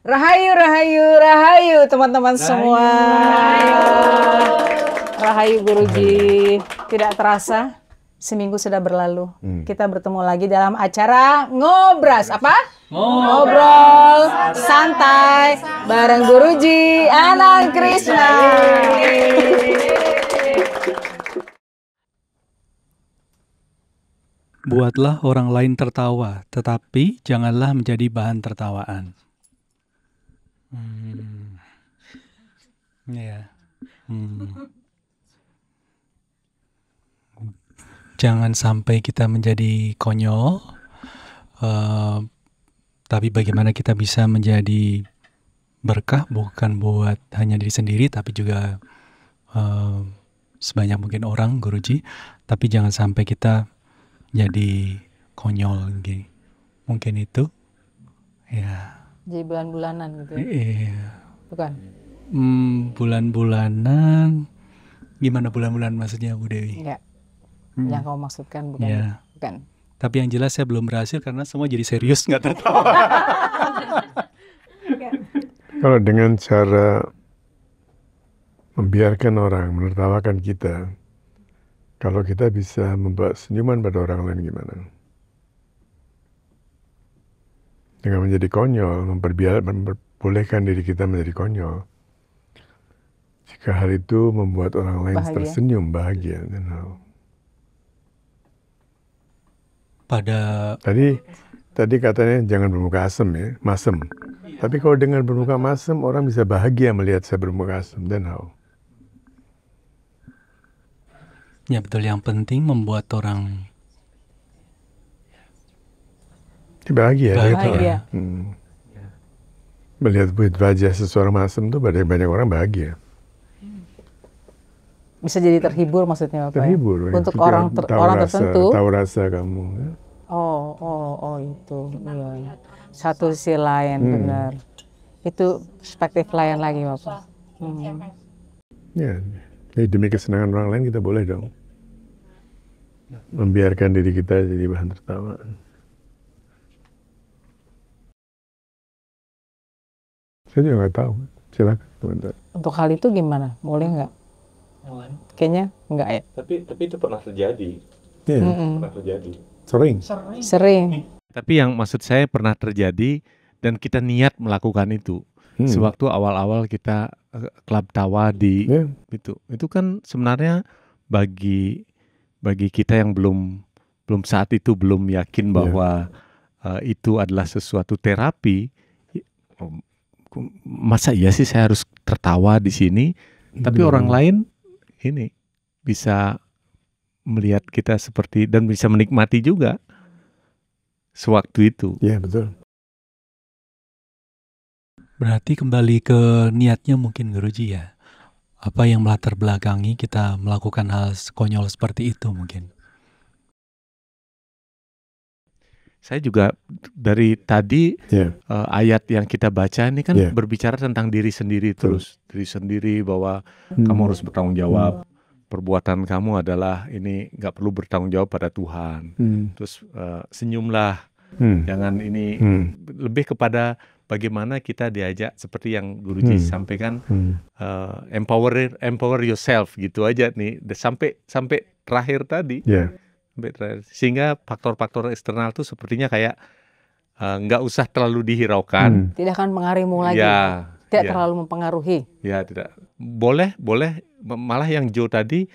Rahayu, rahayu, rahayu teman-teman semua. Rahayu. rahayu Guruji, tidak terasa seminggu sudah berlalu. Hmm. Kita bertemu lagi dalam acara ngobras apa? Ngobrol, Ngobrol santai, santai bareng Guruji Anang Krishna. Buatlah orang lain tertawa, tetapi janganlah menjadi bahan tertawaan. Hmm. Ya. jangan sampai kita menjadi konyol, Uh, tapi bagaimana kita bisa menjadi berkah bukan buat hanya diri sendiri tapi juga, uh, sebanyak mungkin orang Guruji, tapi jangan sampai kita jadi konyol Gini, mungkin itu? yeah. Jadi bulan-bulanan gitu. Ya? Iya. Bukan. Hmm, bulan-bulanan. Gimana bulan-bulan maksudnya Bu Dewi? Enggak. Hmm. Yang kau maksudkan bukan. Ya. Bukan. Tapi yang jelas saya belum berhasil karena semua jadi serius nggak tertawa. Kalau dengan cara membiarkan orang menertawakan kita, kalau kita bisa membuat senyuman pada orang lain gimana? dengan menjadi konyol, memperbolehkan diri kita menjadi konyol. Jika hal itu membuat orang lain bahagia. tersenyum, bahagia. You know. Pada tadi tadi katanya jangan bermuka asem ya, masem. Iya. Tapi kalau dengan bermuka masem orang bisa bahagia melihat saya bermuka asem dan how. Ya betul yang penting membuat orang bahagia, bahagia. Ya. Hmm. melihat wajah seseorang masem tuh banyak banyak orang bahagia bisa jadi terhibur maksudnya apa ya? terhibur ya? untuk orang ter tahu orang rasa, tertentu tahu rasa kamu ya? oh oh oh itu iya. satu sisi lain hmm. benar itu perspektif lain lagi bapak hmm. ya jadi ya, demi kesenangan orang lain kita boleh dong membiarkan diri kita jadi bahan tertawaan Saya juga nggak tahu. Silakan komentar. Untuk hal itu gimana? Boleh nggak? Kayaknya nggak ya. Tapi tapi itu pernah terjadi. Iya. Mm hmm Pernah terjadi. Sering. Sering. Sering. Tapi yang maksud saya pernah terjadi dan kita niat melakukan itu. Hmm. Sewaktu awal-awal kita eh, klub tawa di yeah. itu itu kan sebenarnya bagi bagi kita yang belum belum saat itu belum yakin iya. bahwa yeah. uh, itu adalah sesuatu terapi masa iya sih saya harus tertawa di sini tapi orang lain ini bisa melihat kita seperti dan bisa menikmati juga sewaktu itu. ya betul. Berarti kembali ke niatnya mungkin Guruji ya. Apa yang melatar belakangi kita melakukan hal konyol seperti itu mungkin. saya juga dari tadi yeah. Ya. uh, ayat yang kita baca ini kan yeah. berbicara tentang diri sendiri terus, terus. diri sendiri bahwa hmm. kamu harus bertanggung jawab hmm. perbuatan kamu adalah ini nggak perlu bertanggung jawab pada Tuhan hmm. terus uh, senyumlah hmm. jangan ini hmm. lebih kepada bagaimana kita diajak seperti yang Guruji hmm. sampaikan hmm. Uh, empower empower yourself gitu aja nih sampai sampai terakhir tadi yeah sampai terakhir. Sehingga faktor-faktor eksternal itu sepertinya kayak eh, nggak uh, usah terlalu dihiraukan. Hmm. Tidak akan mengarimu lagi. Ya, tidak ya. terlalu mempengaruhi. Ya tidak. Boleh, boleh. Malah yang Joe tadi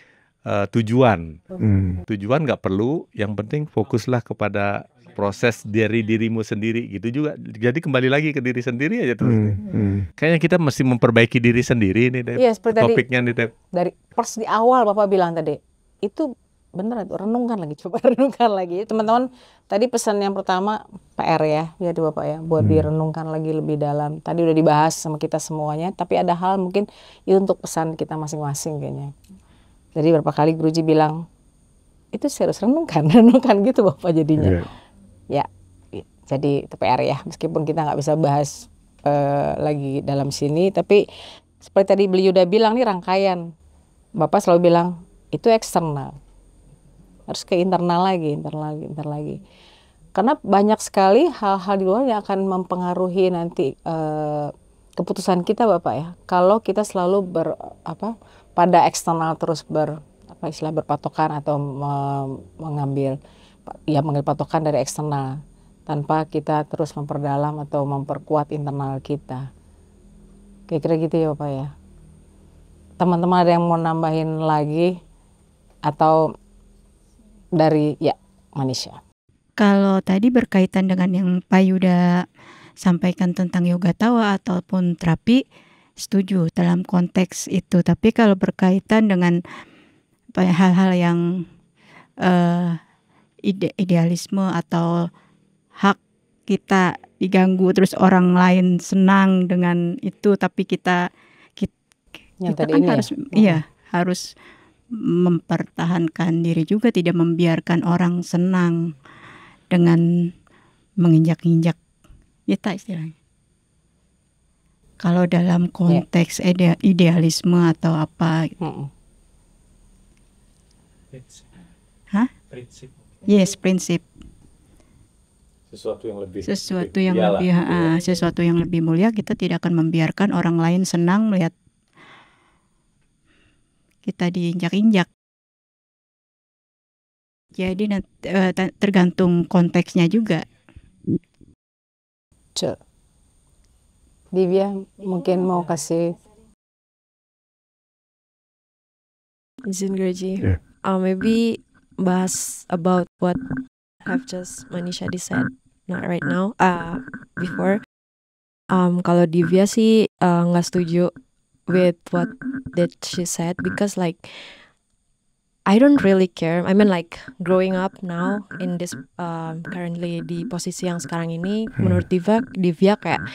uh, tujuan. Hmm. Tujuan nggak perlu. Yang penting fokuslah kepada proses dari dirimu sendiri gitu juga. Jadi kembali lagi ke diri sendiri aja terus. Hmm. Hmm. Kayaknya kita mesti memperbaiki diri sendiri ini deh. Ya, topiknya tadi, nih Dari pers di awal Bapak bilang tadi itu bener itu renungkan lagi coba renungkan lagi teman-teman tadi pesan yang pertama PR ya ya tuh bapak ya buat hmm. direnungkan lagi lebih dalam tadi udah dibahas sama kita semuanya tapi ada hal mungkin itu untuk pesan kita masing-masing kayaknya jadi berapa kali Guruji bilang itu serius renungkan renungkan gitu bapak jadinya yeah. Ya, ya jadi itu PR ya meskipun kita nggak bisa bahas uh, lagi dalam sini tapi seperti tadi beliau udah bilang nih rangkaian bapak selalu bilang itu eksternal harus ke internal lagi internal lagi internal lagi karena banyak sekali hal-hal di luar yang akan mempengaruhi nanti uh, keputusan kita bapak ya kalau kita selalu ber apa pada eksternal terus ber apa istilah berpatokan atau me, mengambil ya mengambil patokan dari eksternal tanpa kita terus memperdalam atau memperkuat internal kita kira-kira gitu ya bapak ya teman-teman ada yang mau nambahin lagi atau dari ya manusia. Kalau tadi berkaitan dengan yang Pak Yuda sampaikan tentang yoga tawa ataupun terapi, setuju dalam konteks itu. Tapi kalau berkaitan dengan ya, hal-hal yang uh, ide idealisme atau hak kita diganggu terus orang lain senang dengan itu, tapi kita kita, kita kan ya? harus ya? iya hmm. harus mempertahankan diri juga tidak membiarkan orang senang dengan menginjak-injak kita ya, istilahnya. Kalau dalam ya. konteks yeah. idealisme atau apa? Mm Hah? Prinsip. Yes, prinsip. Sesuatu yang lebih. Sesuatu yang lebih, Ah, lebih, yang lebih mulia. Kita tidak akan membiarkan orang lain senang melihat kita diinjak-injak. Jadi eh, tergantung konteksnya juga. Cuk. Divya mungkin mau kasih izin Greji. Yeah. Uh, maybe bahas about what have just Manisha said not right now uh before um kalau Divya sih uh, nggak uh, setuju with mm-hmm. what that mm-hmm. she said because like I don't really care. I mean like growing up now in this uh, currently di posisi yang sekarang ini hmm. menurut Diva Divia kayak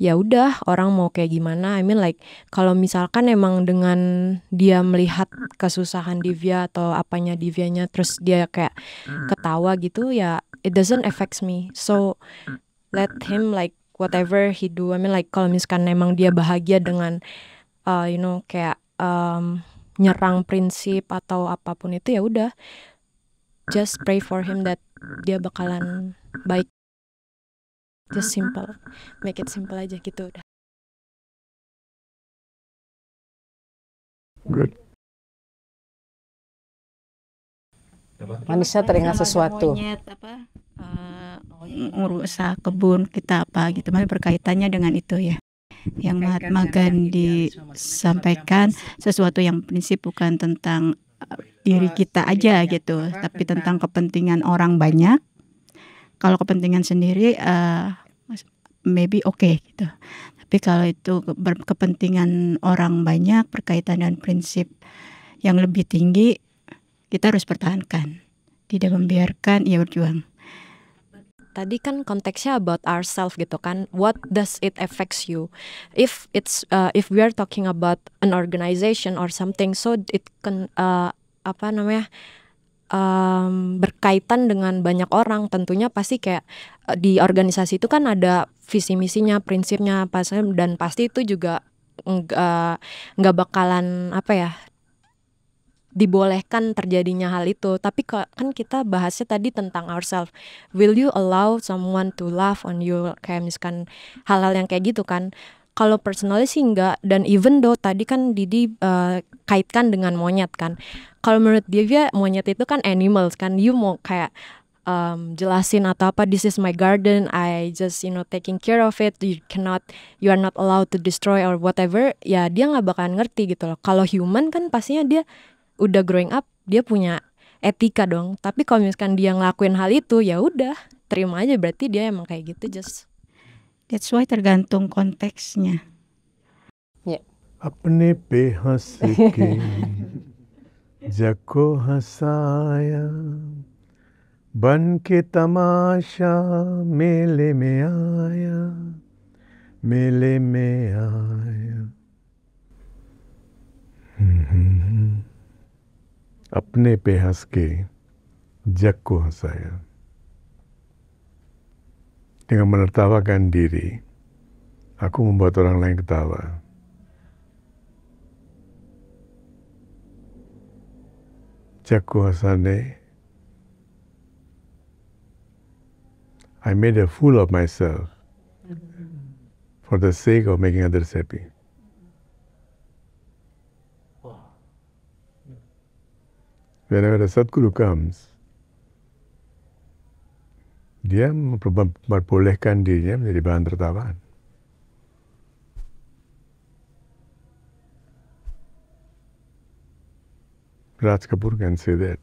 ya udah orang mau kayak gimana. I mean like kalau misalkan emang dengan dia melihat kesusahan Divia atau apanya Divianya terus dia kayak mm-hmm. ketawa gitu ya it doesn't affects me. So let him like whatever he do. I mean like kalau misalkan emang dia bahagia dengan uh, you know kayak um, nyerang prinsip atau apapun itu ya udah just pray for him that dia bakalan baik just simple make it simple aja gitu udah good manusia teringat sesuatu monyet, Uh, kebun kita apa gitu masih berkaitannya dengan itu ya yang Mahatma Gandhi sampaikan sesuatu yang prinsip bukan tentang uh, diri kita aja gitu, tapi tentang kepentingan orang banyak. Kalau kepentingan sendiri, uh, maybe oke okay, gitu. Tapi kalau itu kepentingan orang banyak berkaitan dengan prinsip yang lebih tinggi, kita harus pertahankan, tidak membiarkan ia berjuang tadi kan konteksnya about ourselves gitu kan what does it affects you if it's uh, if we are talking about an organization or something so it can uh, apa namanya um, berkaitan dengan banyak orang tentunya pasti kayak uh, di organisasi itu kan ada visi misinya prinsipnya dan pasti itu juga nggak uh, nggak bakalan apa ya dibolehkan terjadinya hal itu. Tapi kan kita bahasnya tadi tentang ourselves. Will you allow someone to laugh on you? Kayak misalkan hal-hal yang kayak gitu kan. Kalau personalnya sih enggak dan even though tadi kan Didi uh, kaitkan dengan monyet kan. Kalau menurut dia dia monyet itu kan animals kan. You mau kayak um, jelasin atau apa this is my garden I just you know taking care of it you cannot you are not allowed to destroy or whatever ya dia nggak bakalan ngerti gitu loh kalau human kan pastinya dia udah growing up dia punya etika dong tapi kalau misalkan dia ngelakuin hal itu ya udah terima aja berarti dia emang kayak gitu just that's why tergantung konteksnya ya yeah. apne pe hasike जको हंसाया बन के तमाशा मेले mele आया अपने पे हंस के jug ko saya. Dengan menertawakan diri, aku membuat orang lain ketawa. Jago Hasane, I made a fool of myself mm-hmm. for the sake of making others happy. whenever a Sadguru comes, dia memperbolehkan dirinya menjadi bahan tertawaan. Raj Kapoor can say that.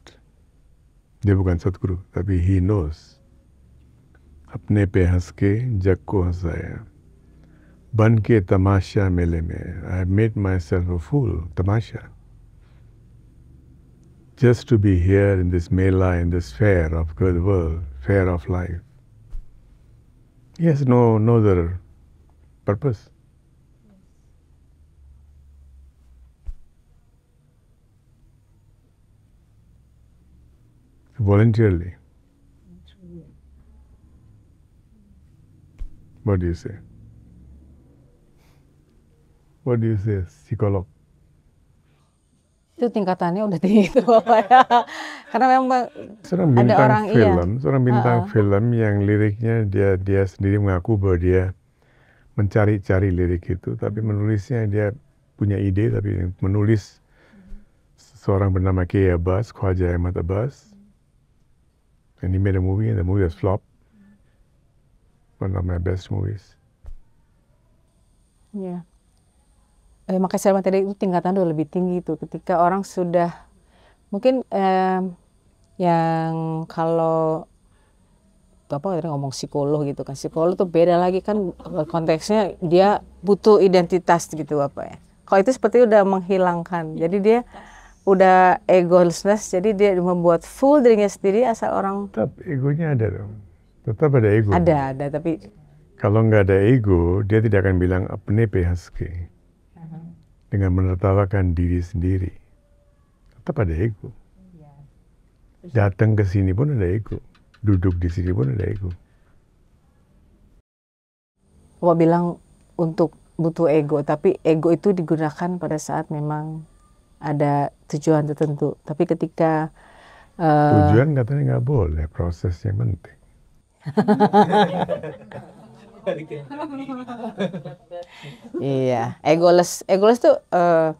Dia bukan Sadguru, tapi he knows. अपने पे हंस के जग को हंसाया बन के तमाशा मेले में I made myself a fool तमाशा just to be here in this mela, in this fair of good world, fair of life. He has no, no other purpose. Voluntarily. What do you say? What do you say, psycholog? itu tingkatannya udah tinggi itu ya. Karena memang seorang bintang ada orang iya. film, iya. seorang bintang uh -uh. film yang liriknya dia dia sendiri mengaku bahwa dia mencari-cari lirik itu, tapi menulisnya dia punya ide tapi menulis seorang bernama Kiai Abbas, Khwaja Ahmad Abbas. And he made a movie and the movie was flop. One of my best movies. Yeah eh, maka sel materi itu tingkatan udah lebih tinggi itu ketika orang sudah mungkin eh, yang kalau apa tadi ngomong psikolog gitu kan psikolog tuh beda lagi kan konteksnya dia butuh identitas gitu apa ya kalau itu seperti udah menghilangkan jadi dia udah egolessness jadi dia membuat full dirinya sendiri asal orang tetap egonya ada dong tetap ada ego ada ada tapi kalau nggak ada ego dia tidak akan bilang apne PHSK dengan menertawakan diri sendiri. Tetap ada ego. Iya. Datang ke sini pun ada ego. Duduk di sini pun ada ego. Bapak bilang untuk butuh ego, tapi ego itu digunakan pada saat memang ada tujuan tertentu. Tapi ketika uh, tujuan katanya nggak boleh, prosesnya penting. iya, egoless, egoless tuh uh,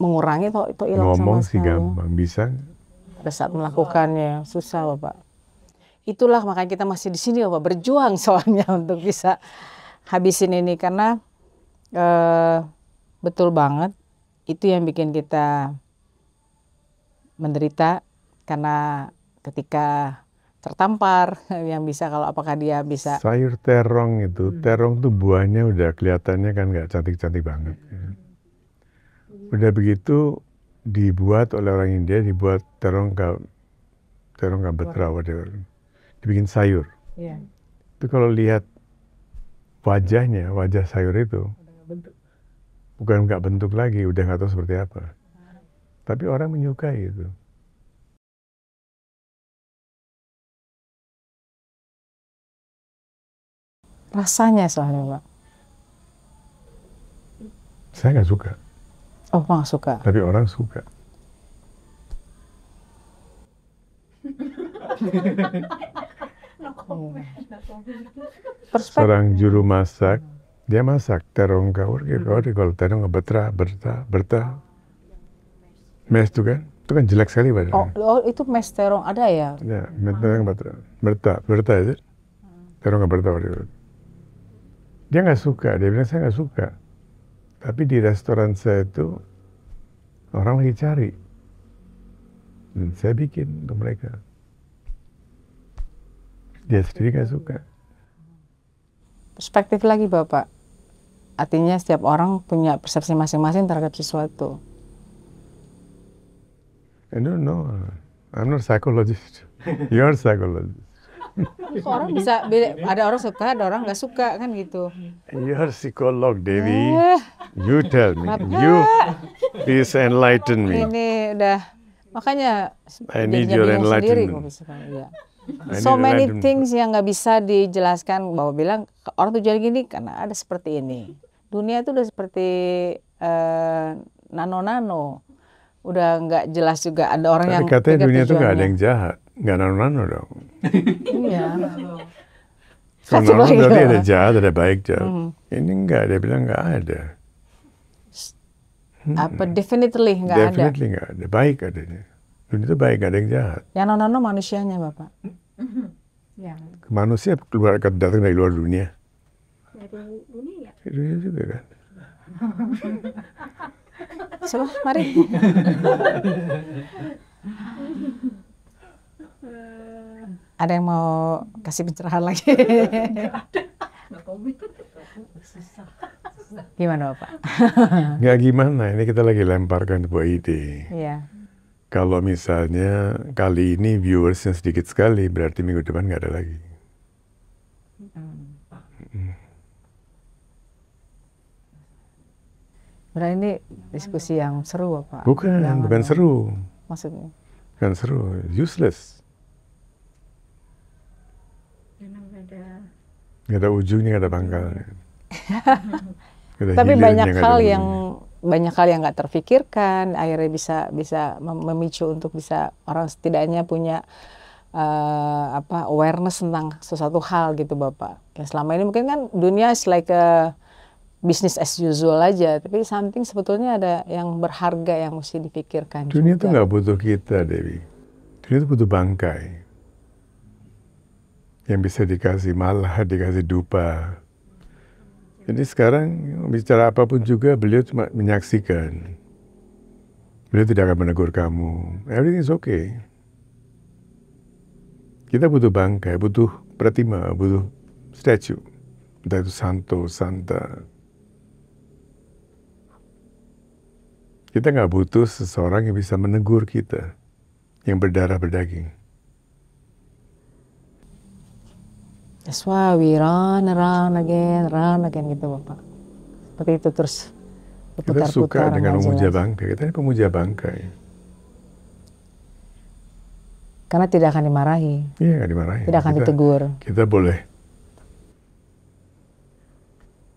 mengurangi atau itu hilang Ngomong sama sih gampang bisa. Pada saat melakukannya susah bapak. Itulah makanya kita masih di sini bapak berjuang soalnya untuk bisa habisin ini karena uh, betul banget itu yang bikin kita menderita karena ketika tertampar yang bisa kalau apakah dia bisa sayur terong itu hmm. terong tuh buahnya udah kelihatannya kan nggak cantik-cantik banget ya. Hmm. udah begitu dibuat oleh orang India dibuat terong ke terong kambetra whatever dibikin sayur yeah. itu kalau lihat wajahnya wajah sayur itu bukan nggak bentuk lagi udah nggak tahu seperti apa ah. tapi orang menyukai itu rasanya soalnya pak saya nggak suka oh nggak suka tapi orang suka Perspektif. Seorang juru masak, dia masak terong kaur, gitu. hmm. oh, kalau terong berta, berta, berta, mes tuh kan, itu kan jelek sekali pak Oh, oh itu mes terong ada ya? Ya, mes terong berta, berta, berta itu, hmm. terong berta, dia nggak suka dia bilang saya nggak suka tapi di restoran saya itu orang lagi cari dan saya bikin untuk mereka dia sendiri nggak suka perspektif lagi bapak artinya setiap orang punya persepsi masing-masing terhadap sesuatu I don't know I'm not psychologist you're psychologist orang bisa ada orang suka ada orang nggak suka kan gitu You are psikolog Dewi eh. you tell me you please enlighten me ini udah makanya I need your enlightenment sendiri, iya. so many things yang nggak bisa dijelaskan bahwa bilang orang tuh jadi gini karena ada seperti ini dunia itu udah seperti eh, nano nano nano udah nggak jelas juga ada orang Tapi yang katanya dunia itu nggak ada yang jahat ganaron dong. Iya. Soalnya berarti ada ya. jahat, ada baik jahat Hmm. Ini enggak, dia bilang enggak ada. Hmm. Apa definitely enggak definitely ada? Definitely enggak ada, baik adanya. Dunia itu baik, ada yang jahat. Yang nono-nono manusianya, Bapak. ya. Manusia keluar datang dari luar dunia. Dari dunia ya? Dunia juga kan. Coba, mari. Ada yang mau kasih pencerahan lagi? gimana Pak? Gak gimana, ini kita lagi lemparkan sebuah ide. Iya. Kalau misalnya kali ini viewersnya sedikit sekali, berarti minggu depan nggak ada lagi. Hmm. Berarti ini diskusi yang seru Pak? Bukan, yang bukan seru. Maksudnya? Bukan seru, useless. nggak ada ujungnya nggak ada pangkalnya tapi banyak hal yang banyak hal yang nggak terfikirkan akhirnya bisa bisa memicu untuk bisa orang setidaknya punya uh, apa awareness tentang sesuatu hal gitu bapak ya selama ini mungkin kan dunia is like a business as usual aja tapi something sebetulnya ada yang berharga yang mesti dipikirkan dunia itu nggak butuh kita Dewi dunia itu butuh bangkai yang bisa dikasih malah dikasih dupa. Jadi sekarang bicara apapun juga beliau cuma menyaksikan. Beliau tidak akan menegur kamu. Everything is okay. Kita butuh bangkai, butuh pratima, butuh statue. Entah itu santo, santa. Kita nggak butuh seseorang yang bisa menegur kita, yang berdarah berdaging. That's why we run around again, run again gitu Bapak. Seperti itu terus Kita suka dengan pemuja bangka, kita ini pemuja bangka Karena tidak akan dimarahi. Iya, tidak dimarahi. Tidak akan kita, ditegur. Kita boleh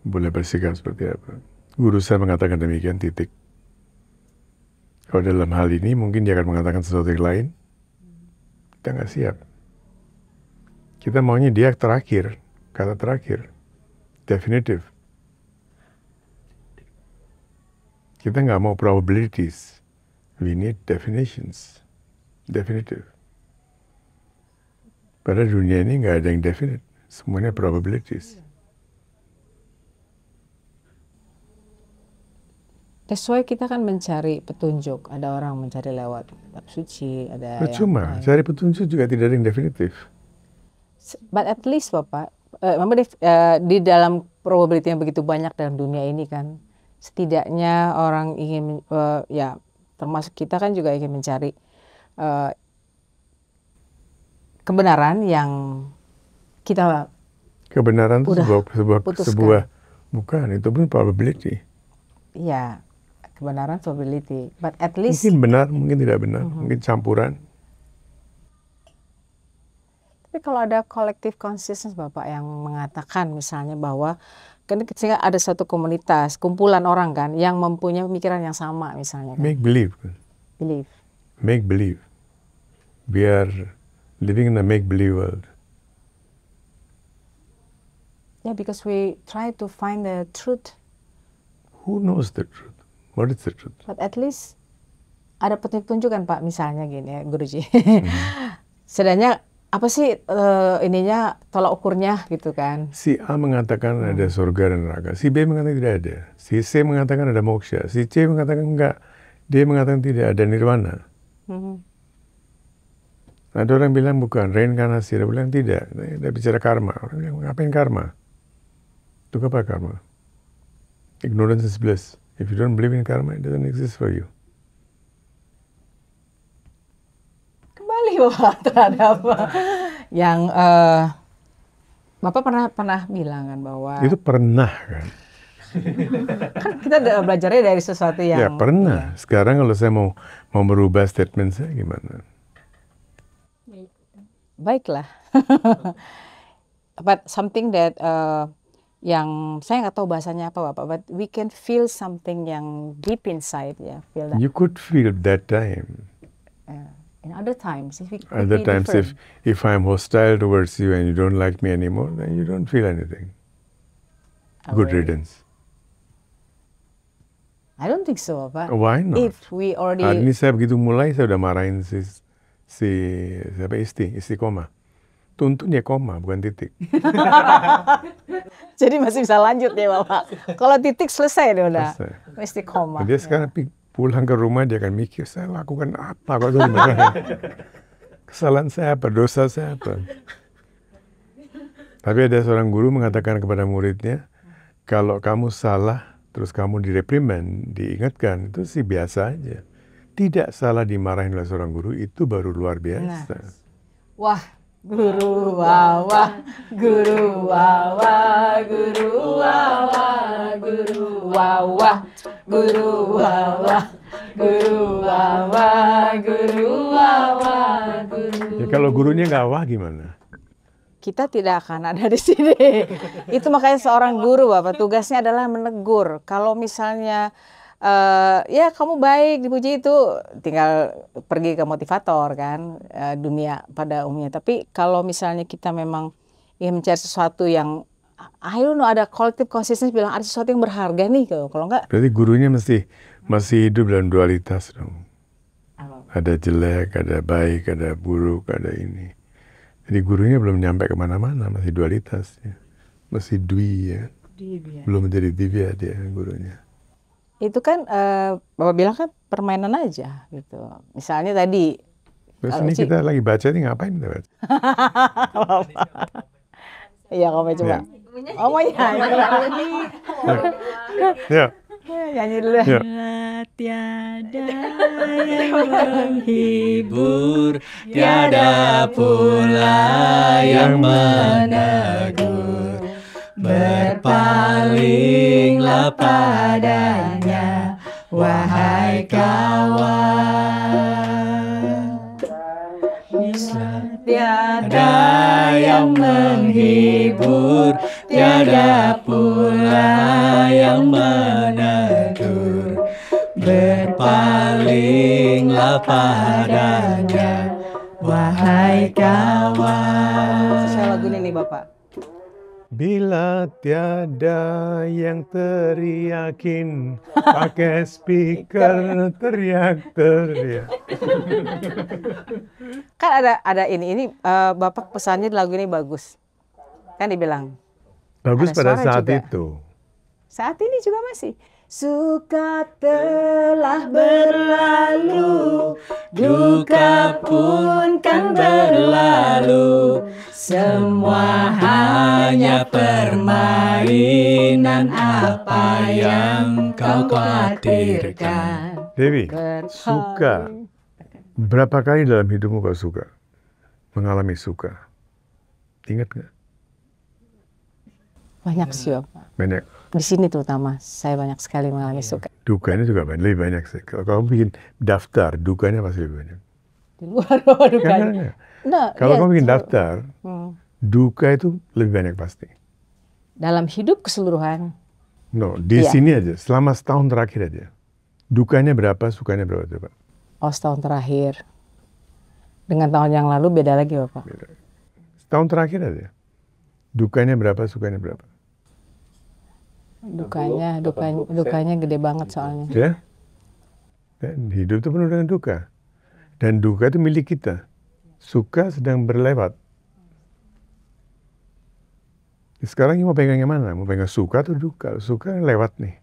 boleh bersikap seperti apa. Guru saya mengatakan demikian titik. Kalau dalam hal ini mungkin dia akan mengatakan sesuatu yang lain, kita nggak siap. Kita maunya dia terakhir, kata terakhir, definitif. Kita nggak mau probabilities. We need definitions. Definitive. Pada dunia ini nggak ada yang definite. Semuanya probabilities. Sesuai kita kan mencari petunjuk. Ada orang mencari lewat kitab suci, ada Cuma yang cari petunjuk juga tidak ada yang definitif but at least Bapak, uh, uh, di dalam probability yang begitu banyak dalam dunia ini kan, setidaknya orang ingin uh, ya termasuk kita kan juga ingin mencari uh, kebenaran yang kita kebenaran itu sebuah sebuah, sebuah bukan itu pun probability. Ya kebenaran probability, but at least mungkin benar mungkin tidak benar mm -hmm. mungkin campuran tapi kalau ada collective consciousness Bapak yang mengatakan misalnya bahwa ketika ada satu komunitas, kumpulan orang kan yang mempunyai pemikiran yang sama misalnya. Kan? Make believe. Believe. Make believe. We are living in a make believe world. Yeah, because we try to find the truth. Who knows the truth? What is the truth? But at least ada petunjuk kan Pak misalnya gini ya Guruji. Mm -hmm. Sedangnya apa sih uh, ininya tolak ukurnya gitu kan? Si A mengatakan hmm. ada surga dan neraka, si B mengatakan tidak ada, si C mengatakan ada moksha, si C mengatakan enggak, D mengatakan tidak ada nirwana. Hmm. Nah, ada orang bilang bukan reinkarnasi, ada bilang tidak, ada nah, bicara karma. Orang bilang ngapain karma? Itu apa karma? Ignorance is bliss. If you don't believe in karma, it doesn't exist for you. terhadap yang uh, Bapak pernah pernah bilang kan bahwa itu pernah kan kan kita belajarnya dari sesuatu ya, yang ya pernah sekarang kalau saya mau mau merubah statement saya gimana baiklah but something that uh, yang saya nggak tahu bahasanya apa bapak but we can feel something yang deep inside ya yeah, feel that you could feel that time yeah. In other times, if it other times, different. if if I'm hostile towards you and you don't like me anymore, then you don't feel anything. Away. Good riddance. I don't think so, Pak. Why not? If we already Hari ini saya begitu mulai saya udah marahin si si siapa isti isti koma. Tuntunnya koma bukan titik. Jadi masih bisa lanjut ya Bapak. Kalau titik selesai deh udah. Selesai. Isti koma. Dia ya. sekarang pulang ke rumah dia akan mikir saya lakukan apa kok kesalahan saya apa dosa saya apa tapi ada seorang guru mengatakan kepada muridnya kalau kamu salah terus kamu direprimand diingatkan itu sih biasa aja tidak salah dimarahin oleh seorang guru itu baru luar biasa nah. wah Guru wawa, guru wawa, guru wawa, guru wawa, guru wawa, guru wawa, guru wawa, guru. Ya, kalau gurunya nggak wah gimana? Kita tidak akan ada di sini. Itu makanya seorang guru, Bapak, tugasnya adalah menegur. Kalau misalnya uh, ya kamu baik dipuji itu tinggal pergi ke motivator kan uh, dunia pada umumnya tapi kalau misalnya kita memang ingin mencari sesuatu yang ayo no ada kolektif konsistensi bilang ada sesuatu yang berharga nih kalau gitu. kalau enggak berarti gurunya mesti masih hidup dalam dualitas dong ada jelek ada baik ada buruk ada ini jadi gurunya belum nyampe kemana-mana masih dualitas ya. masih dui ya Divya. belum menjadi divya dia gurunya itu kan uh, bapak bilang kan permainan aja gitu. Misalnya tadi. Terus ini kita lagi baca ini ngapain kita baca? Iya kamu coba. Oh mau nyanyi. Ya. Nyanyi dulu. Ya. Tiada yang menghibur, tiada pula yang menegur berpalinglah padanya wahai kawan tiada yang menghibur tiada pula yang menegur berpalinglah padanya wahai kawan saya lagu ini nih bapak Bila tiada yang teriakin, pakai speaker teriak-teriak. Kan ada ada ini ini uh, Bapak pesannya lagu ini bagus. Kan dibilang. Bagus pada saat juga. itu. Saat ini juga masih. Suka telah berlalu, duka pun kan berlalu. Semua hanya permainan apa yang kau khawatirkan. Dewi, suka. Berapa kali dalam hidupmu kau suka? Mengalami suka? Ingat nggak? Banyak sih, Banyak di sini terutama saya banyak sekali mengalami iya. suka. Dukanya juga banyak, lebih banyak sih. Kalau kamu bikin daftar, dukanya pasti lebih banyak. Di luar bahwa dukanya. nah, kalau ya, kamu bikin daftar, hmm. duka itu lebih banyak pasti. Dalam hidup keseluruhan? No, di ya. sini aja, selama setahun terakhir aja. Dukanya berapa, sukanya berapa coba? Oh, setahun terakhir. Dengan tahun yang lalu beda lagi, Bapak. Beda. Setahun terakhir aja. Dukanya berapa, sukanya berapa? Nah, dukanya dukanya dukanya gede banget soalnya ya dan hidup itu penuh dengan duka dan duka itu milik kita suka sedang berlewat ya, sekarang ini mau pegang yang mana mau pegang suka atau duka suka lewat nih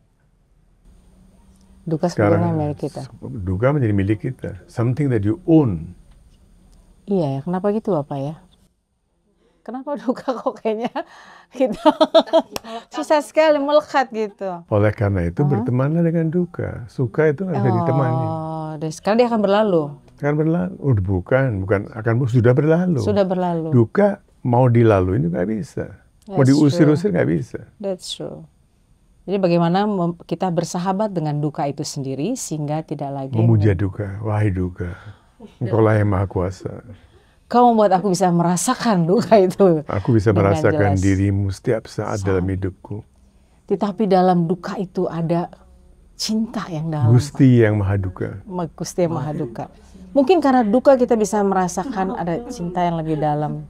duka sekarang milik kita duka menjadi milik kita something that you own iya kenapa gitu apa ya kenapa duka kok kayaknya gitu susah sekali melekat gitu oleh karena itu uh bertemanlah dengan duka suka itu ada oh, ditemani dan sekarang dia akan berlalu akan berlalu oh, bukan bukan akan sudah berlalu sudah berlalu duka mau dilalui itu nggak bisa That's mau diusir-usir nggak bisa That's true jadi bagaimana kita bersahabat dengan duka itu sendiri sehingga tidak lagi memuja duka, wahai duka, engkaulah yang maha kuasa. Kau membuat aku bisa merasakan duka itu. Aku bisa merasakan jelas. dirimu setiap saat, saat dalam hidupku. Tetapi dalam duka itu ada cinta yang dalam. Gusti yang maha duka. Gusti yang maha duka. Mungkin karena duka kita bisa merasakan ada cinta yang lebih dalam.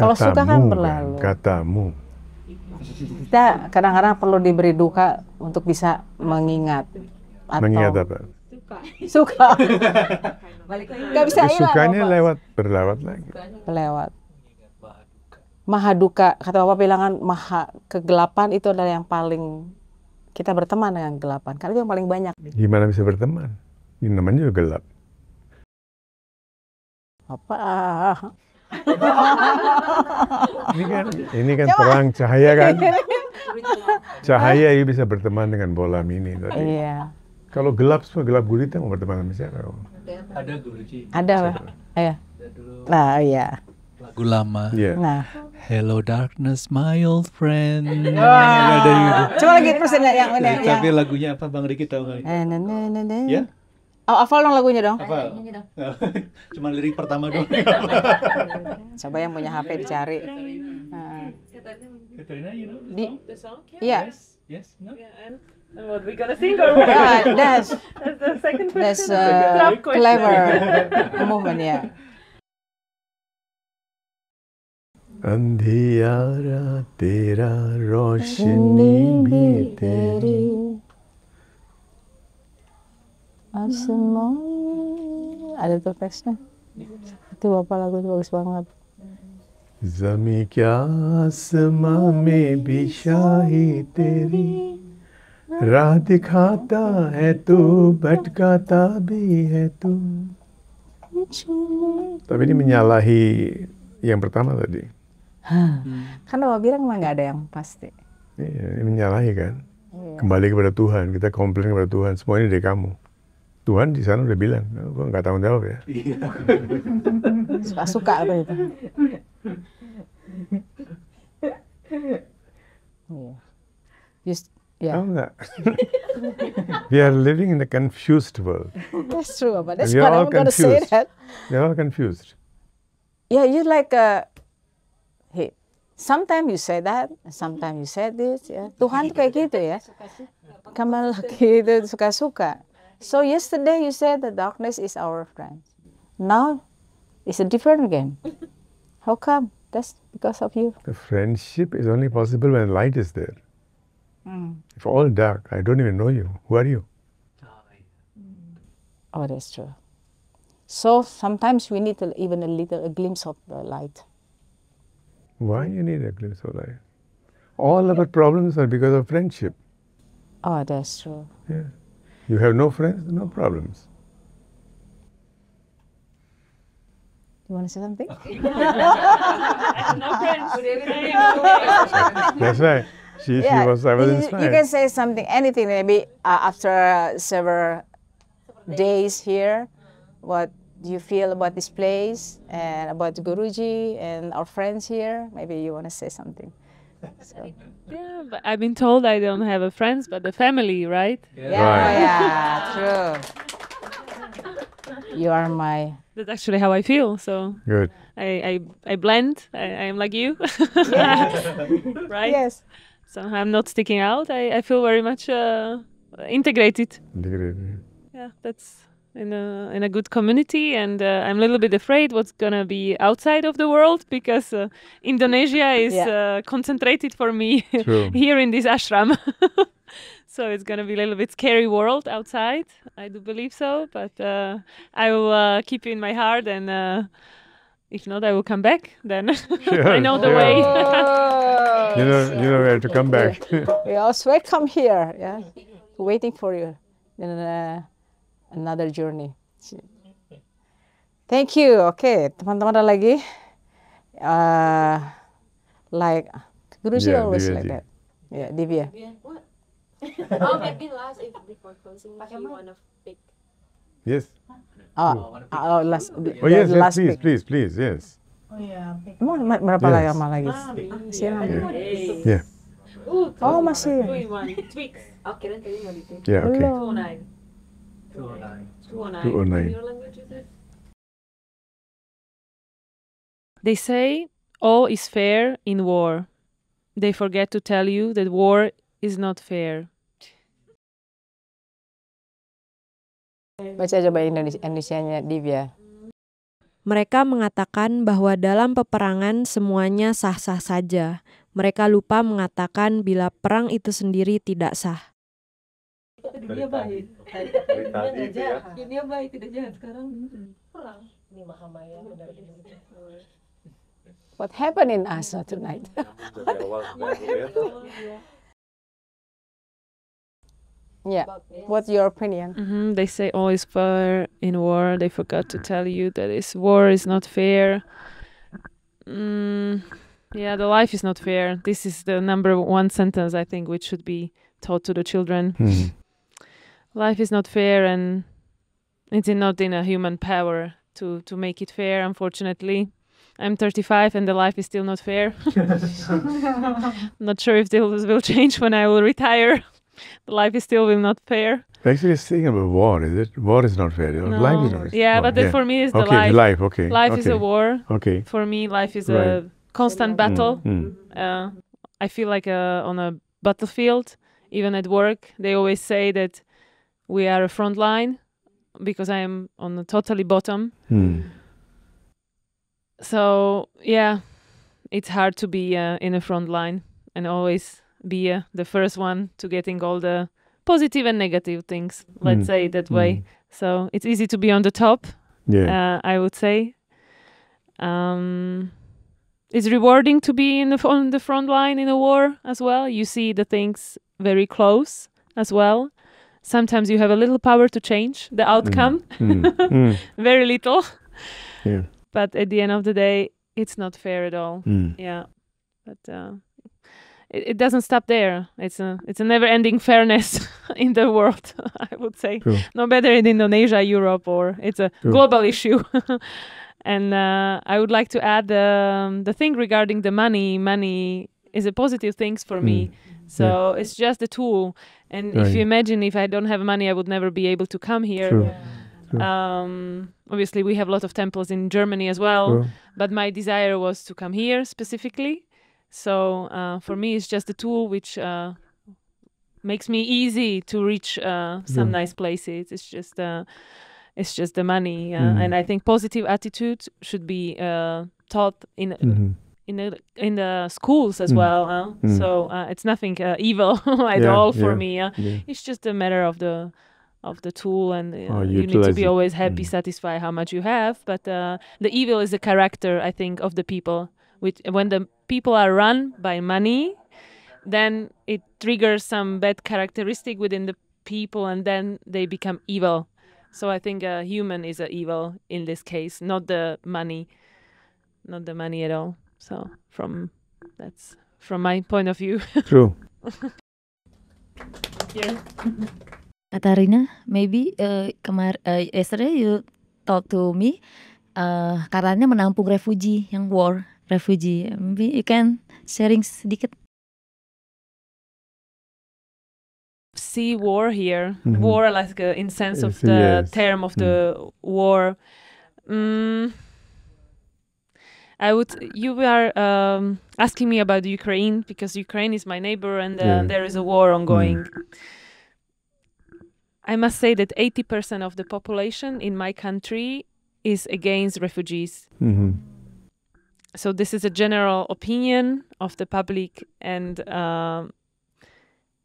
Kalau suka kan, kan berlalu. Katamu. Kita kadang-kadang perlu diberi duka untuk bisa mengingat. Atau mengingat apa? suka suka balik lagi bisa sukanya bapak. lewat berlewat lagi lewat maha kata bapak bilangan mahak maha kegelapan itu adalah yang paling kita berteman dengan gelapan karena itu yang paling banyak gimana bisa berteman ini ya, namanya juga gelap apa ini kan ini kan Coba. terang cahaya kan cahaya ini bisa berteman dengan bola mini tadi iya kalau gelap semua gelap gulita mau berteman sama siapa? Ada Guruji. Ada, Pak. Ya. Nah, iya. Lagu lama. Yeah. Nah. Hello darkness my old friend. Ah. Ada itu. Coba lagi terus yang ini. Tapi lagunya apa Bang Riki tahu nggak? Ya. Oh, hafal dong lagunya dong. Hafal. Cuma lirik pertama dong. Coba yang punya HP dicari. Katrina, you know the song? Iya. Yes, no? Ya, What we gonna sing or what? Yeah, uh, that's, that's the second question. That's uh, a clever movement, yeah. अंधियारा तेरा रोशनी भी तेरी आसमान ada tuh teksnya itu bapak lagu itu bagus banget जमी क्या आसमां में भी शाही तेरी राह दिखाता है तू भटकाता भी है तू tapi hmm. ini menyalahi yang pertama tadi hmm. kan Allah bilang mah nggak ada yang pasti ini iya, menyalahi kan Iya. kembali kepada Tuhan kita komplain kepada Tuhan semua ini dari kamu Tuhan di sana udah bilang oh, gue enggak tahu jawab ya iya. suka suka apa itu iya. Just Yeah. we are living in a confused world. That's true, Abba. That's You're what I'm going to say that. We are all confused. Yeah, you like, uh, hey, sometimes you say that, sometimes you say this. Yeah. Tuhan kayak gitu ya. Kamal gitu suka-suka. So yesterday you said the darkness is our friend. Now it's a different game. How come? That's because of you. The friendship is only possible when light is there. Mm. For all that, I don't even know you. Who are you? Oh, that's true. So sometimes we need a, even a little a glimpse of the light. Why you need a glimpse of light? All our problems are because of friendship. Oh, that's true. Yeah. You have no friends, no problems. You want to say something? no friends. That's right she, yeah. she was, you, inspired. You can say something, anything, maybe uh, after uh, several days here, what do you feel about this place and about Guruji and our friends here? Maybe you want to say something. So. Yeah, but I've been told I don't have a friends, but a family, right? Yeah, yeah, right. yeah true. You are my. That's actually how I feel. So good. I I, I blend. I, I am like you. right. Yes somehow I'm not sticking out. I, I feel very much uh, integrated. Integrated. Yeah, that's in a in a good community, and uh, I'm a little bit afraid what's gonna be outside of the world because uh, Indonesia is yeah. Uh, concentrated for me here in this ashram. so it's gonna be a little bit scary world outside. I do believe so, but uh, I will uh, keep in my heart and if not, I will come back then. I know the way. Oh. you, know, you know where to come back. we also welcome here. Yeah, waiting for you in uh, another journey. Thank you. Okay, teman-teman ada lagi. Uh, like Guruji yeah, always Divya like that. Yeah, Divya. Divya. What? oh, maybe last if before closing, if you want to pick Yes. Ah, ah, ah last, oh yes, yes last please, please, please, yes. Oh yeah. Mau berapa yes. lama lagi? Siapa? Yeah. yeah. Oh masih. Ah, yeah, okay. 209. 209. 209. They say all is fair in war. They forget to tell you that war is not fair. Baca coba Indonesia Indonesianya Divya. Mereka mengatakan bahwa dalam peperangan semuanya sah-sah saja. Mereka lupa mengatakan bila perang itu sendiri tidak sah. Dunia baik. Dunia jahat. Dunia baik tidak jahat sekarang perang. Ini Mahamaya benar What happened in Asa tonight? Yeah. What's your opinion? Mm -hmm. They say all oh, is fair in war. They forgot to tell you that this war is not fair. Mm, yeah, the life is not fair. This is the number one sentence I think which should be taught to the children. Mm. Life is not fair, and it's not in a human power to to make it fair. Unfortunately, I'm 35, and the life is still not fair. not sure if this will change when I will retire. life is still not fair. Actually, it's thinking about war, is it? War is not fair. No. Life is not. Yeah, war. but yeah. for me, it's the okay, life. life. Okay. Life okay. is a war. Okay. For me, life is right. a constant mm. battle. Mm. Mm. Uh, I feel like uh, on a battlefield, even at work, they always say that we are a front line because I am on the totally bottom. Mm. So yeah, it's hard to be uh, in a front line and always be uh, the first one to getting all the positive and negative things. Let's mm. say that mm. way. So it's easy to be on the top. Yeah, uh, I would say. Um, it's rewarding to be in the, on the front line in a war as well. You see the things very close as well. Sometimes you have a little power to change the mm. outcome, mm. mm. very little. Yeah. But at the end of the day, it's not fair at all. Mm. Yeah. But uh, it, it, doesn't stop there. It's a it's a never-ending fairness in the world. I would say True. no better in Indonesia, Europe, or it's a True. global issue. and uh, I would like to add um, the thing regarding the money. Money is a positive thing for mm. me. So yeah. it's just a tool. And right. if you imagine, if I don't have money, I would never be able to come here. Um, obviously, we have a lot of temples in Germany as well. True. But my desire was to come here specifically so uh, for me, it's just a tool which uh, makes me easy to reach uh, some yeah. nice places. It's just uh, it's just the money, mm. and I think positive attitude should be uh, taught in. Mm-hmm. In the, in the schools as mm. well, huh? mm. so it's nothing evil at yeah, all for yeah, me. It's just a matter of the of the tool and uh, oh, you need to be it. always happy mm. satisfied how much you have but uh, the evil is the character i think of the people which when the people are run by money, then it triggers some bad characteristic within the people, and then they become evil. So I think a human is a evil in this case, not the money, not the money at all. So from that's from my point of view. True. yeah. Katarina, maybe uh, kemar uh, yesterday you talked to me uh, menampung refugee yang war refugee. Maybe you can sharing sedikit. See war here, mm -hmm. war like uh, in sense of the yes. term of mm. the war. Mm, I would. You are um, asking me about Ukraine because Ukraine is my neighbor, and uh, yeah. there is a war ongoing. Mm. I must say that 80% of the population in my country is against refugees. -hmm so this is a general opinion of the public and um,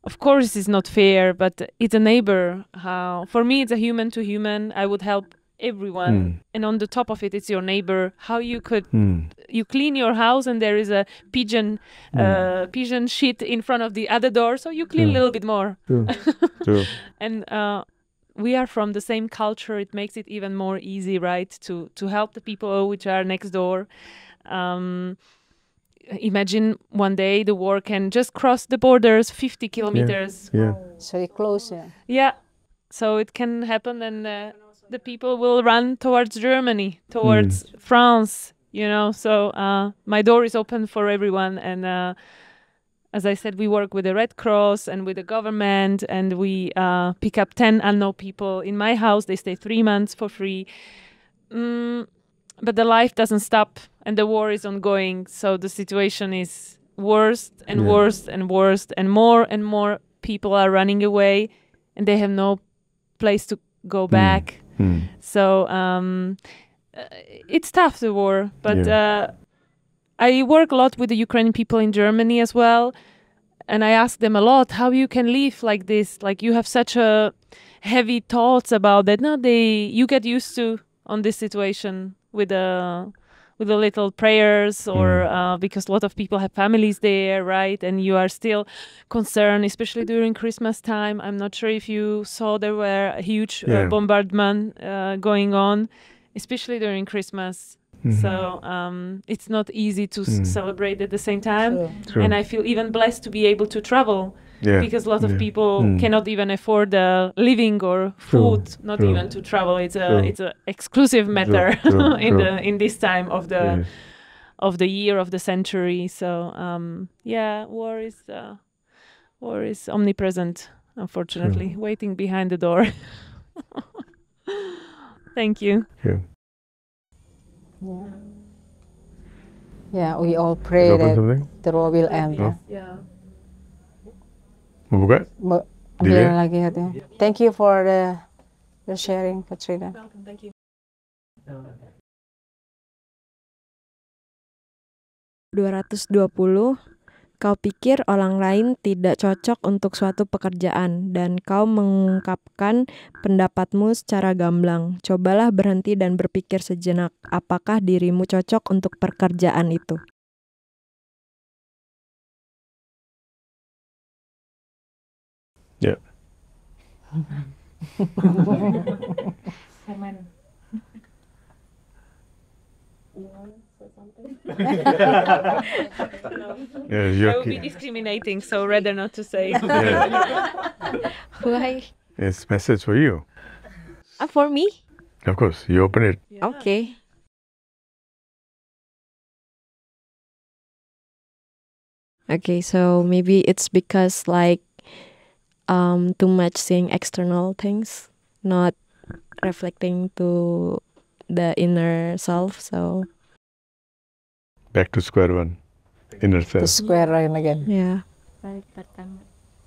of course it's not fair but it's a neighbor how for me it's a human to human i would help everyone mm. and on the top of it it's your neighbor how you could mm. you clean your house and there is a pigeon mm. uh, pigeon shit in front of the other door so you clean a little bit more True. True. and uh, we are from the same culture it makes it even more easy right to to help the people which are next door um, imagine one day the war can just cross the borders 50 kilometers. Yeah. yeah. So it's closer. Yeah. So it can happen, and uh, the people will run towards Germany, towards mm. France, you know. So uh, my door is open for everyone. And uh, as I said, we work with the Red Cross and with the government, and we uh, pick up 10 unknown people in my house. They stay three months for free. Mm, but the life doesn't stop and the war is ongoing, so the situation is worse and yeah. worse and worse, and more and more people are running away, and they have no place to go hmm. back. Mm. So um, uh, it's tough the war, but yeah. uh, I work a lot with the Ukrainian people in Germany as well, and I ask them a lot how you can live like this. Like you have such a uh, heavy thoughts about that. Now they you get used to on this situation with the. Uh, with a little prayers or mm. uh, because a lot of people have families there right and you are still concerned especially during christmas time i'm not sure if you saw there were a huge uh, yeah. uh, bombardment uh, going on especially during christmas mm -hmm. So um, it's not easy to mm. celebrate at the same time, and I feel even blessed to be able to travel yeah. because a lot of yeah. people mm. cannot even afford uh, living or food, not even to travel. It's a it's an exclusive matter in the in this time of the of the year of the century. So um, yeah, war is uh, war is omnipresent, unfortunately, waiting behind the door. Thank you. Yeah. yeah. Yeah, we all pray that the war will end. yeah. membuka diri lagi hatinya. Thank you for the, the sharing, Katrina. Welcome, thank you. puluh kau pikir orang lain tidak cocok untuk suatu pekerjaan, dan kau mengungkapkan pendapatmu secara gamblang. Cobalah berhenti dan berpikir sejenak, apakah dirimu cocok untuk pekerjaan itu. Someone. yeah, you're I would be discriminating, so rather not to say. Yeah. Why? It's message for you. Uh, for me? Of course, you open it. Yeah. Okay. Okay, so maybe it's because like um, too much seeing external things, not reflecting to the inner self. So back to square one, inner self. To square one again. Yeah. Balik pertama.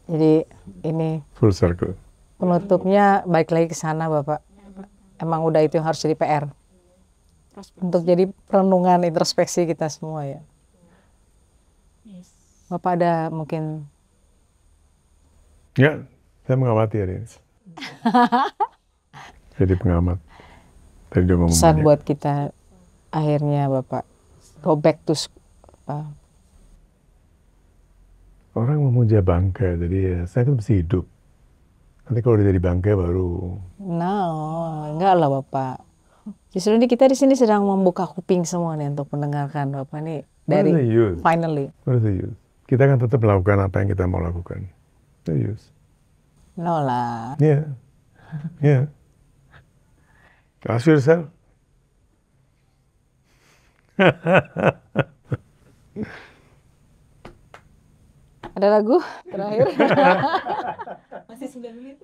Jadi ini full circle. Penutupnya baik lagi ke sana, Bapak. Emang udah itu yang harus jadi PR. Untuk jadi perenungan introspeksi kita semua ya. Bapak ada mungkin Ya, saya mengamati hari ini. Jadi pengamat. Tadi dia Pesan buat kita akhirnya Bapak go back to uh. Orang memuja bangke, jadi ya, saya kan mesti hidup. Nanti kalau udah jadi bangka baru. No, enggak lah Bapak. Justru ini kita di sini sedang membuka kuping semua nih untuk mendengarkan Bapak nih dari finally. What Kita akan tetap melakukan apa yang kita mau lakukan to lah. Iya. Yeah. Yeah. Ask yourself. Ada lagu terakhir? Masih 9 menit.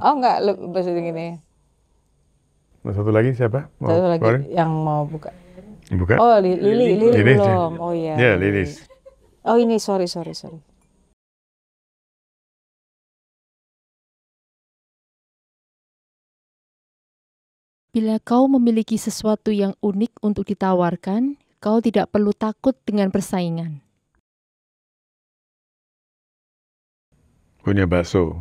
9 menit. Oh enggak, maksudnya gini. Nah, satu lagi siapa? Mau Satu lagi keluarin? yang mau buka. Buka? Oh, Lili, Lili, Lili, Lili belum. Oh iya. Ya, yeah, Lili. Oh ini sorry, sorry, sorry. Bila kau memiliki sesuatu yang unik untuk ditawarkan, kau tidak perlu takut dengan persaingan. Punya bakso.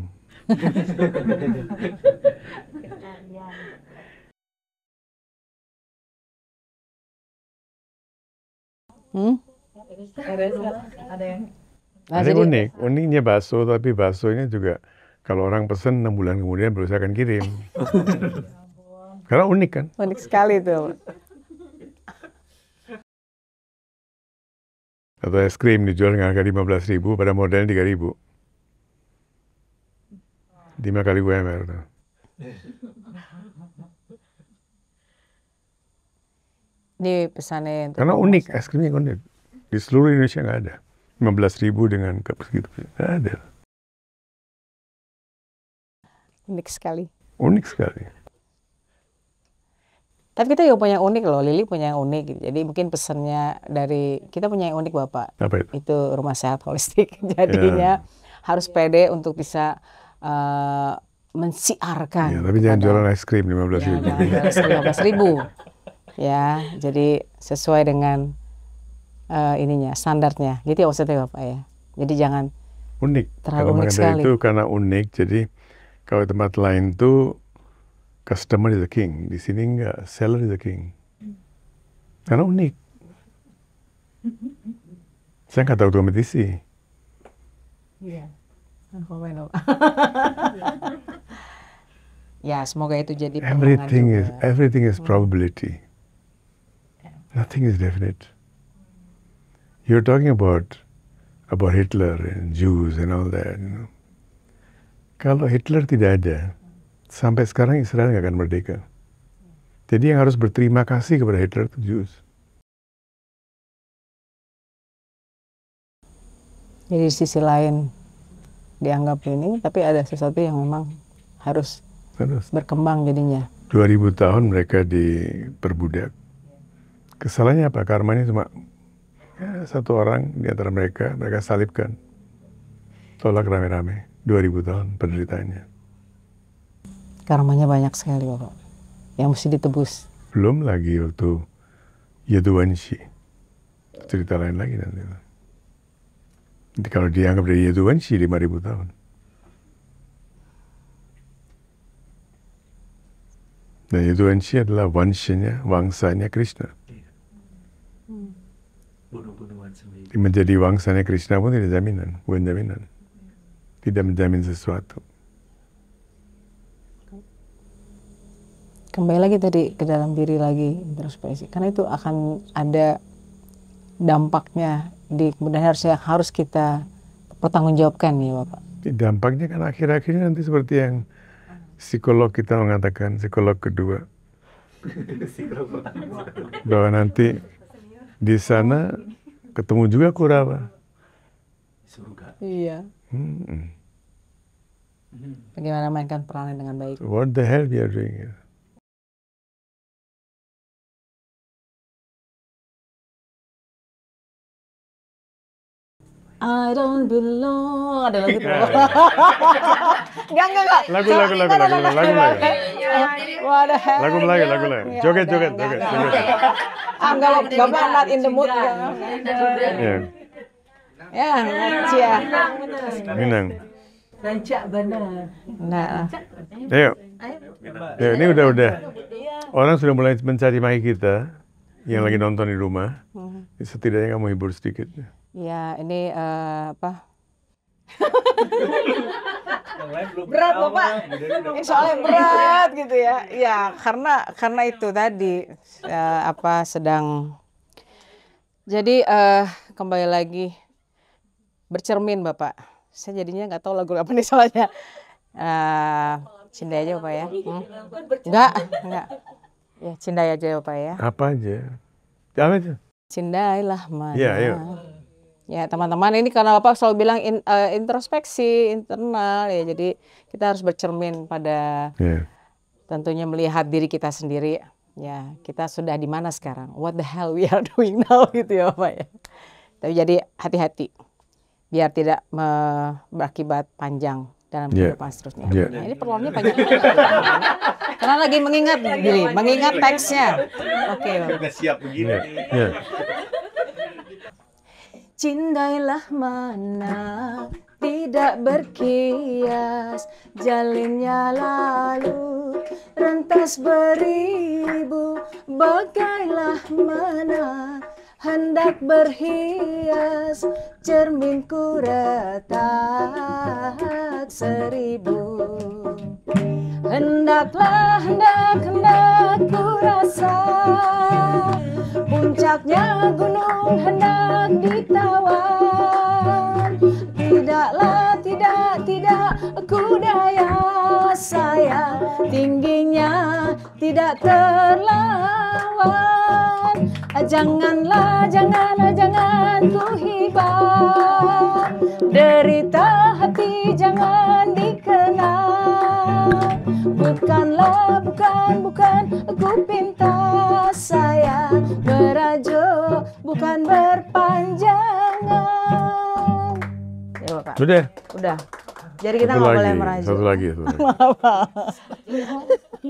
hmm? Ada yang unik, uniknya bakso, tapi bakso ini juga kalau orang pesen enam bulan kemudian baru saya akan kirim. Karena unik kan? Unik sekali itu. Atau es krim dijual dengan harga 15 ribu, pada modelnya 3 ribu. 5 kali UMR. Tuh. Dipesanin. Karena unik, es krimnya unik. Di seluruh Indonesia nggak ada. 15 ribu dengan segitu. Nggak ada. Unik sekali. Unik sekali. Tapi kita juga punya unik loh, Lili punya yang unik gitu. Jadi mungkin pesannya dari kita punya yang unik Bapak. Apa itu? Itu rumah sehat holistik. Jadinya ya. harus pede untuk bisa uh, mensiarkan. Ya, tapi jangan jualan es krim lima belas ribu. Ya, jangan ribu. ya, jadi sesuai dengan uh, ininya, standarnya. Gitu ya maksudnya Bapak ya. Jadi jangan unik. Terlalu kalau unik sekali. itu karena unik, jadi kalau tempat lain tuh customer is the king, di sini enggak, seller is the king. Karena unik. Saya nggak tahu kompetisi. Iya, yeah. ya semoga itu jadi everything juga. is everything is probability. Nothing is definite. You're talking about about Hitler and Jews and all that. You know. Kalau Hitler tidak ada, eh, Sampai sekarang Israel nggak akan merdeka. Jadi yang harus berterima kasih kepada Hitler itu Jews. Jadi di sisi lain dianggap ini, tapi ada sesuatu yang memang harus, harus. berkembang jadinya. 2000 tahun mereka diperbudak. Kesalahannya apa? Karmanya cuma ya, satu orang di antara mereka, mereka salibkan. Tolak rame-rame. 2000 tahun penderitaannya karmanya banyak sekali Bapak yang mesti ditebus. Belum lagi waktu Yaduwanshi. Cerita lain lagi nanti. Nanti kalau dianggap dari Yaduwanshi 5000 tahun. Dan Yaduwanshi adalah wansinya, wangsanya Krishna. Iya. Menjadi wangsanya Krishna pun tidak jaminan, bukan jaminan. Tidak menjamin sesuatu. kembali lagi tadi ke dalam diri lagi introspeksi karena itu akan ada dampaknya di kemudian harus yang harus kita pertanggungjawabkan ya bapak dampaknya kan akhir-akhirnya nanti seperti yang psikolog kita mengatakan psikolog kedua bahwa nanti di sana ketemu juga kurawa surga iya hmm. bagaimana mainkan peran dengan baik what the hell we are doing here I don't belong ada lagu itu Enggak, iya, iya, iya. enggak, enggak. lagu lagu lagu lagu lagu lagu lagu lagu lagu lagu lagu joget joget joget joget ah banget ah, in the mood ya ya cia minang Rancak benar. Nah. Ayo. Ayo. ini udah udah. Orang sudah mulai mencari mahi kita yang lagi nonton di rumah. Hmm. Setidaknya kamu hibur sedikit. Ya, ini uh, apa? berat bapak ini soalnya berat gitu ya ya karena karena itu tadi uh, apa sedang jadi uh, kembali lagi bercermin bapak saya jadinya nggak tahu lagu apa nih soalnya uh, cinta aja bapak ya hmm? nggak nggak ya cinta aja bapak ya apa aja apa aja cindailah mana ya, ayo. Ya teman-teman ini karena Bapak selalu bilang in, uh, introspeksi internal ya jadi kita harus bercermin pada yeah. tentunya melihat diri kita sendiri ya kita sudah di mana sekarang what the hell we are doing now gitu ya Bapak ya. Tapi jadi hati-hati biar tidak berakibat panjang dalam yeah. kehidupan seterusnya. Yeah. Nah, ini perluannya panjang. Karena lagi mengingat iya, diri, iya, iya. mengingat teksnya. Oke. Okay. siap begini. Yeah. Yeah. Cintailah mana tidak berkias Jalinnya lalu rentas beribu Bagailah mana hendak berhias Cerminku retak seribu Hendaklah, hendak, hendak ku rasa puncaknya gunung hendak ditawan tidaklah tidak tidak ku daya saya tingginya tidak terlawan janganlah janganlah jangan ku hibah derita hati jangan dikenal bukanlah bukan bukan ku pintar Sudah. Udah. Jadi kita nggak boleh merajut. Satu lagi. Satu lagi.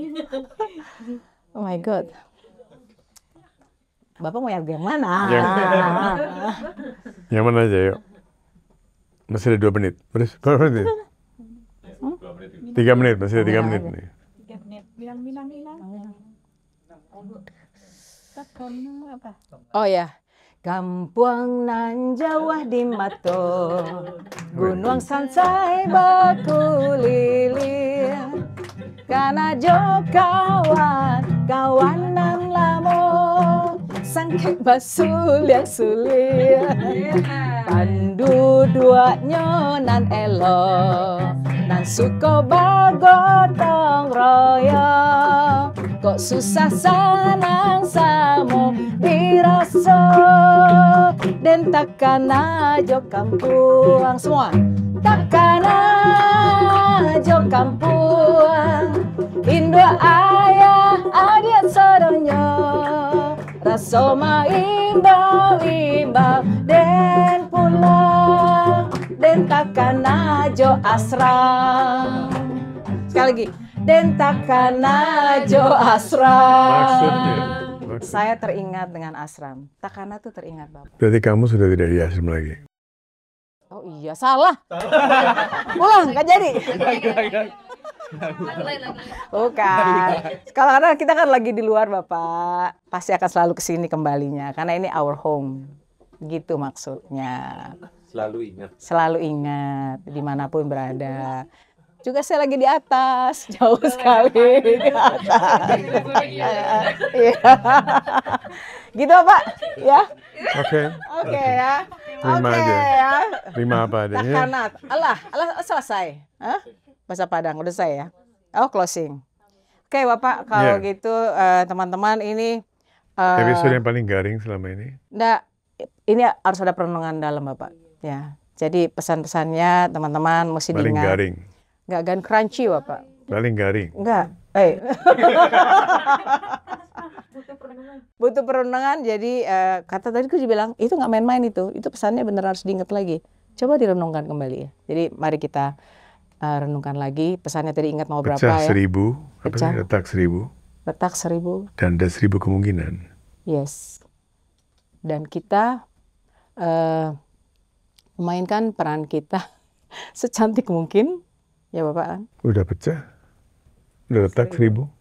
oh my god. Bapak mau yang mana? Yang, yang mana aja yuk. Masih ada dua menit. Berapa menit? Hmm? Tiga menit, masih ada tiga menit. Nih. Tiga minang minang. Oh ya. Yeah. Kampuang nan jawah di mato, gunuang sansai baku lili. Karena jo kawan, yang lamun kek basul yang sulit pandu dua nyonan elo nan suko bagotong royo kok susah sanang samu dirasa dan takkan aja kampuang semua takkan ajo kampuang Indo ayah adik sadonya atas soma imbau imbau den pulang den takkan ajo asra sekali lagi den takkan ajo asra saya teringat dengan asram takana tuh teringat bapak berarti kamu sudah tidak di asram lagi Oh iya, salah. Pulang, nggak jadi. Bukan. Iya. Kalau karena kita kan lagi di luar Bapak, pasti akan selalu kesini kembalinya karena ini our home. Gitu maksudnya. Selalu ingat. Selalu ingat dimanapun berada. Juga saya lagi di atas, jauh sekali di iya. atas. gitu Pak, ya. Oke. Oke ya. Terima aja. Lima ya. apa adanya. Takanat. Allah, Allah selesai. Hah? bahasa Padang. Udah saya ya. Oh, closing. Oke, okay, Bapak, kalau yeah. gitu eh, teman-teman uh, ini uh, episode yang paling garing selama ini. Nah, ini harus ada perenungan dalam, Bapak. Ya. Jadi pesan-pesannya teman-teman mesti paling diingat. garing. Enggak gan crunchy, Bapak. Paling garing. Enggak. Eh. butuh perenungan. Butuh perenungan. Jadi uh, kata tadi gue bilang itu nggak main-main itu. Itu pesannya benar harus diingat lagi. Coba direnungkan kembali ya. Jadi mari kita uh, renungkan lagi. Pesannya tadi ingat mau berapa Pecah ya? seribu. Pecah. Apa ya? retak seribu. Retak seribu. Dan ada seribu kemungkinan. Yes. Dan kita uh, peran kita secantik mungkin. Ya Bapak An. Udah pecah. Udah retak seribu. seribu.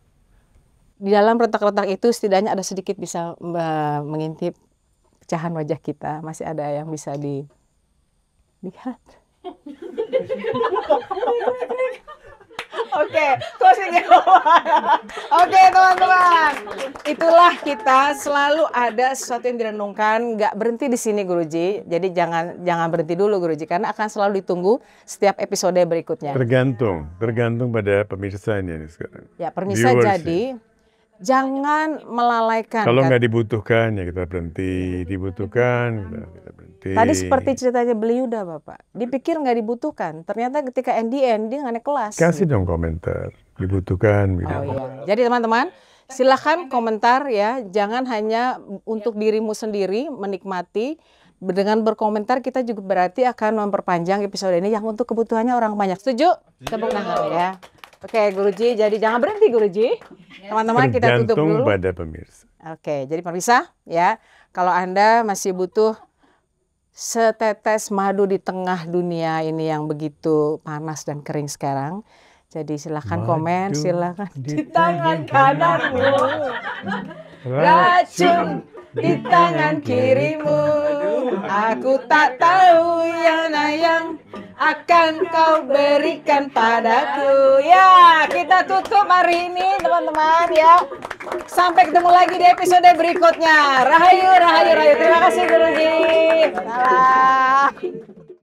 Di dalam retak-retak itu setidaknya ada sedikit bisa eh, mengintip pecahan wajah kita. Masih ada yang bisa dilihat. Oke, closing ya. Oke teman-teman, itulah kita selalu ada sesuatu yang direnungkan. nggak berhenti di sini Guruji, jadi jangan jangan berhenti dulu Guruji karena akan selalu ditunggu setiap episode berikutnya. Tergantung, tergantung pada pemirsanya nih sekarang. Ya pemirsa jadi jangan melalaikan. Kalau nggak dibutuhkan ya kita berhenti, dibutuhkan kita, kita Okay. Tadi seperti ceritanya Beliuda Bapak. Dipikir nggak dibutuhkan. Ternyata ketika NDN dia nggak naik kelas. Kasih dong komentar. Dibutuhkan. Oh, iya. Jadi teman-teman silahkan komentar ya. Jangan hanya untuk dirimu sendiri menikmati. Dengan berkomentar kita juga berarti akan memperpanjang episode ini yang untuk kebutuhannya orang banyak. Setuju? Tepuk tangan ya. Oke, Guruji. Jadi jangan berhenti, Guruji. Teman-teman kita tutup dulu. pada pemirsa. Oke, jadi pemirsa ya, kalau Anda masih butuh setetes madu di tengah dunia ini yang begitu panas dan kering sekarang. Jadi silahkan komen, silahkan di tangan kananmu racun di tangan kirimu. Aku tak tahu yang yang akan kau berikan padaku. Ya, kita tutup hari ini teman-teman ya. Sampai ketemu lagi di episode berikutnya. Rahayu, rahayu, rahayu. Terima kasih Guruji. Salam.